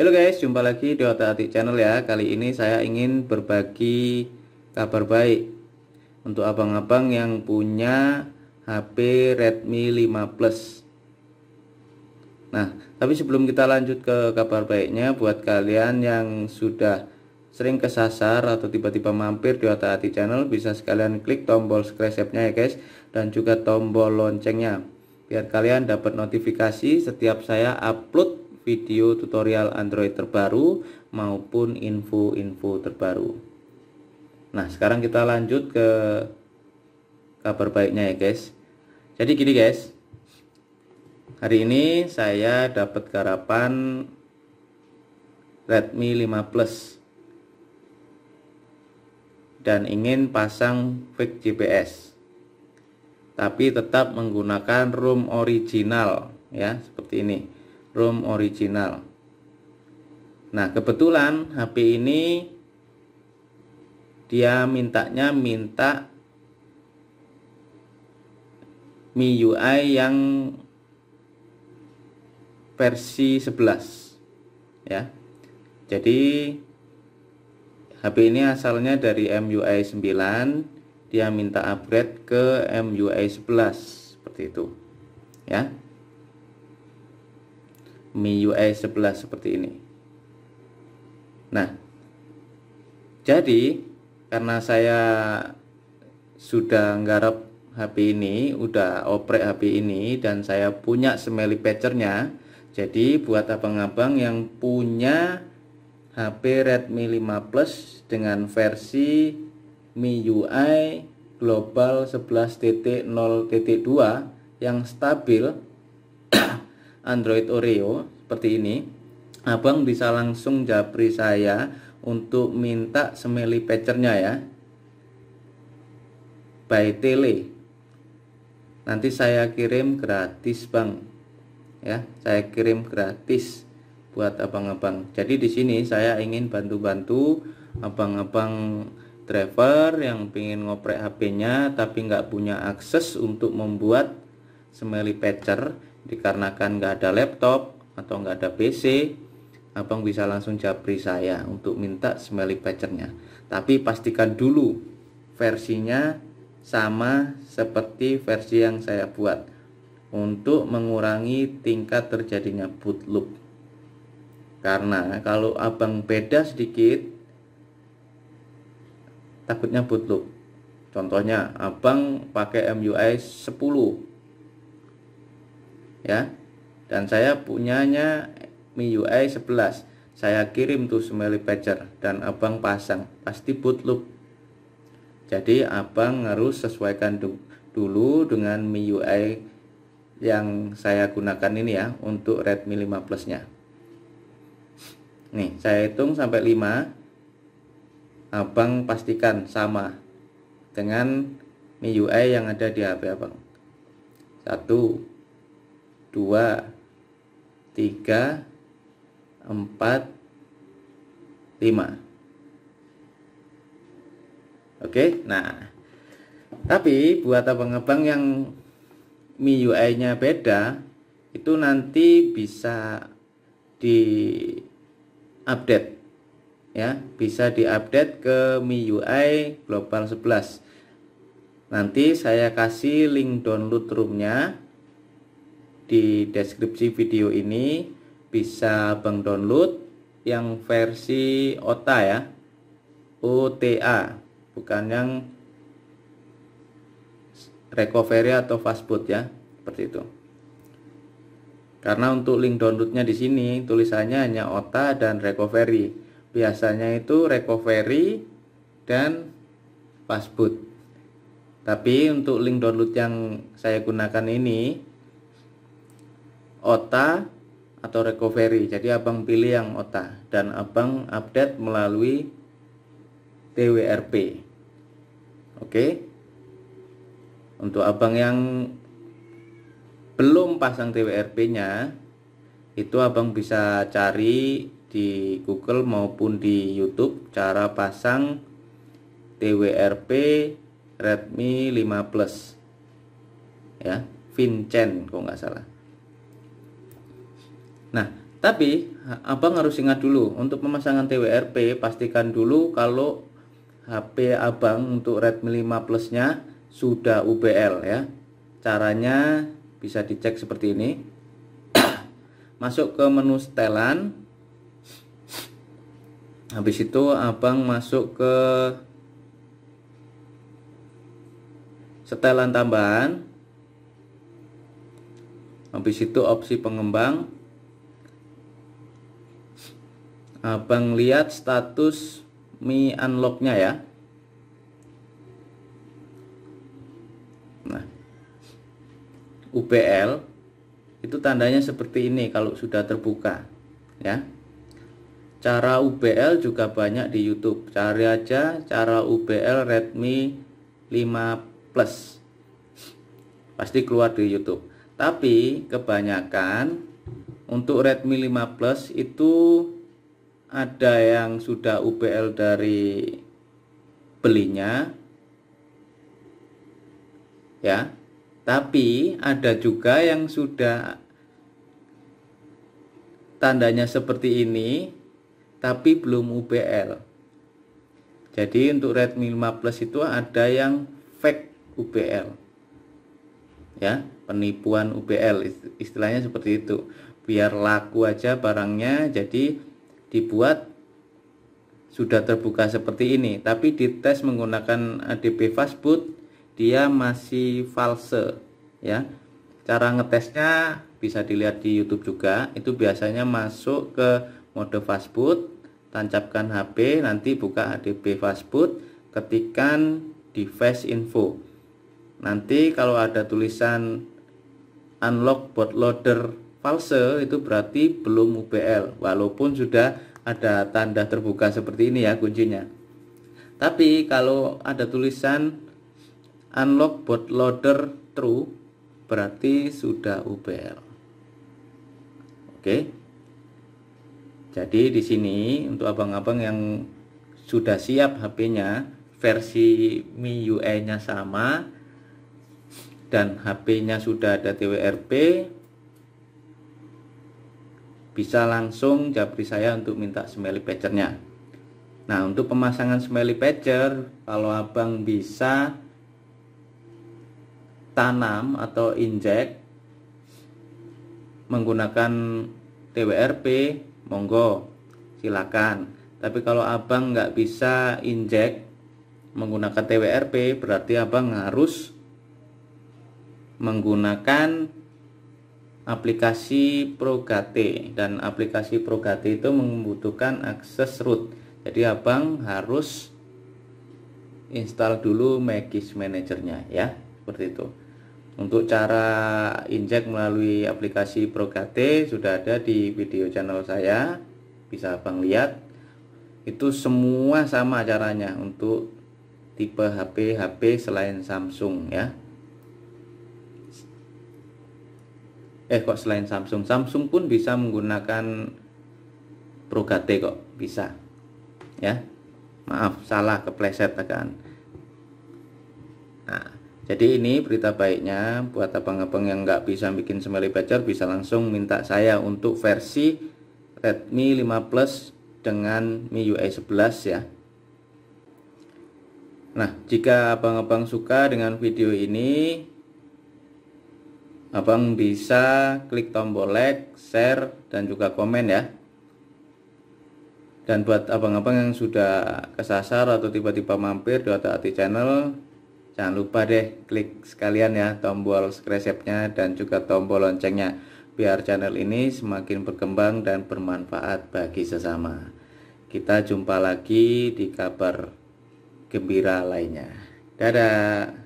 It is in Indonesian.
Halo guys, jumpa lagi di Otak Atik Channel ya. Kali ini saya ingin berbagi kabar baik untuk abang-abang yang punya HP Redmi 5 Plus. Nah, tapi sebelum kita lanjut ke kabar baiknya buat kalian yang sudah sering kesasar atau tiba-tiba mampir di Otak Atik Channel bisa sekalian klik tombol subscribe-nya ya guys dan juga tombol loncengnya biar kalian dapat notifikasi setiap saya upload video tutorial Android terbaru maupun info-info terbaru. Nah, sekarang kita lanjut ke kabar baiknya ya, guys. Jadi gini, guys. Hari ini saya dapat garapan Redmi 5 Plus dan ingin pasang fake GPS tapi tetap menggunakan ROM original ya seperti ini ROM original. Nah, kebetulan HP ini dia mintanya minta MIUI yang versi 11 ya. Jadi HP ini asalnya dari MIUI 9, dia minta upgrade ke MIUI 11 seperti itu. Ya. MIUI 11 seperti ini nah jadi karena saya sudah nggarap HP ini udah oprek HP ini dan saya punya smelly patchernya jadi buat abang-abang yang punya HP Redmi 5 Plus dengan versi MIUI Global 11.0.2 yang stabil Android Oreo seperti ini abang bisa langsung japri saya untuk minta semeli patchernya ya by tele nanti saya kirim gratis bang ya saya kirim gratis buat abang-abang jadi di sini saya ingin bantu-bantu abang-abang driver yang pengen ngoprek HP-nya tapi nggak punya akses untuk membuat smelly patcher dikarenakan nggak ada laptop atau nggak ada PC abang bisa langsung japri saya untuk minta smelly patchernya tapi pastikan dulu versinya sama seperti versi yang saya buat untuk mengurangi tingkat terjadinya boot loop karena kalau abang beda sedikit takutnya boot loop contohnya abang pakai MUI 10 ya dan saya punyanya MIUI 11 saya kirim tuh smell patcher dan abang pasang pasti bootloop jadi abang harus sesuaikan du dulu dengan MIUI yang saya gunakan ini ya untuk Redmi 5 Plus nya nih saya hitung sampai 5 abang pastikan sama dengan MIUI yang ada di HP abang satu 2 3 4 5 Oke nah tapi buat abang-abang yang MIUI nya beda itu nanti bisa di update ya bisa diupdate ke MIUI Global 11 nanti saya kasih link download roomnya di deskripsi video ini bisa Bang download yang versi OTA ya. OTA, bukan yang recovery atau fastboot ya, seperti itu. Karena untuk link downloadnya di sini tulisannya hanya OTA dan recovery. Biasanya itu recovery dan fastboot. Tapi untuk link download yang saya gunakan ini OTA atau recovery. Jadi abang pilih yang OTA dan abang update melalui TWRP. Oke. Untuk abang yang belum pasang TWRP-nya, itu abang bisa cari di Google maupun di YouTube cara pasang TWRP Redmi 5 Plus. Ya, Vincent kok nggak salah. Nah, tapi eh, Abang harus ingat dulu untuk pemasangan TWRP pastikan dulu kalau HP Abang untuk Redmi 5 Plus-nya sudah UBL ya. Caranya bisa dicek seperti ini. masuk ke menu setelan. Habis itu Abang masuk ke setelan tambahan. Habis itu opsi pengembang Abang eh, lihat status Mi unlocknya ya. Nah, UPL itu tandanya seperti ini kalau sudah terbuka, ya. Cara UBL juga banyak di YouTube. Cari aja cara UBL Redmi 5 Plus. Pasti keluar di YouTube. Tapi kebanyakan untuk Redmi 5 Plus itu ada yang sudah UPL dari belinya ya tapi ada juga yang sudah tandanya seperti ini tapi belum UPL jadi untuk Redmi 5 Plus itu ada yang fake UPL ya penipuan UPL istilahnya seperti itu biar laku aja barangnya jadi dibuat sudah terbuka seperti ini tapi dites menggunakan ADP fastboot dia masih false ya cara ngetesnya bisa dilihat di YouTube juga itu biasanya masuk ke mode fastboot tancapkan HP nanti buka ADP fastboot ketikan device info nanti kalau ada tulisan unlock bootloader false itu berarti belum UPL walaupun sudah ada tanda terbuka seperti ini ya kuncinya tapi kalau ada tulisan unlock Bootloader true berarti sudah UPL oke jadi di sini untuk abang-abang yang sudah siap HP-nya versi MIUI nya sama dan HP-nya sudah ada TWRP bisa langsung japri saya untuk minta smelly patchernya nah untuk pemasangan smelly patcher kalau abang bisa tanam atau injek menggunakan TWRP monggo silakan tapi kalau abang nggak bisa injek menggunakan TWRP berarti abang harus menggunakan aplikasi Progate dan aplikasi Progate itu membutuhkan akses root. Jadi Abang harus install dulu Magis Manager-nya ya, seperti itu. Untuk cara inject melalui aplikasi Progate sudah ada di video channel saya. Bisa Abang lihat. Itu semua sama caranya untuk tipe HP HP selain Samsung ya. eh kok selain Samsung Samsung pun bisa menggunakan Progate kok bisa ya maaf salah kepleset tekan nah jadi ini berita baiknya buat abang-abang yang nggak bisa bikin smiley pager bisa langsung minta saya untuk versi Redmi 5 Plus dengan MIUI 11 ya Nah jika abang-abang suka dengan video ini Abang bisa klik tombol like, share, dan juga komen ya. Dan buat abang-abang yang sudah kesasar atau tiba-tiba mampir di Otak Hati Channel, jangan lupa deh klik sekalian ya tombol subscribe-nya dan juga tombol loncengnya biar channel ini semakin berkembang dan bermanfaat bagi sesama. Kita jumpa lagi di kabar gembira lainnya. Dadah.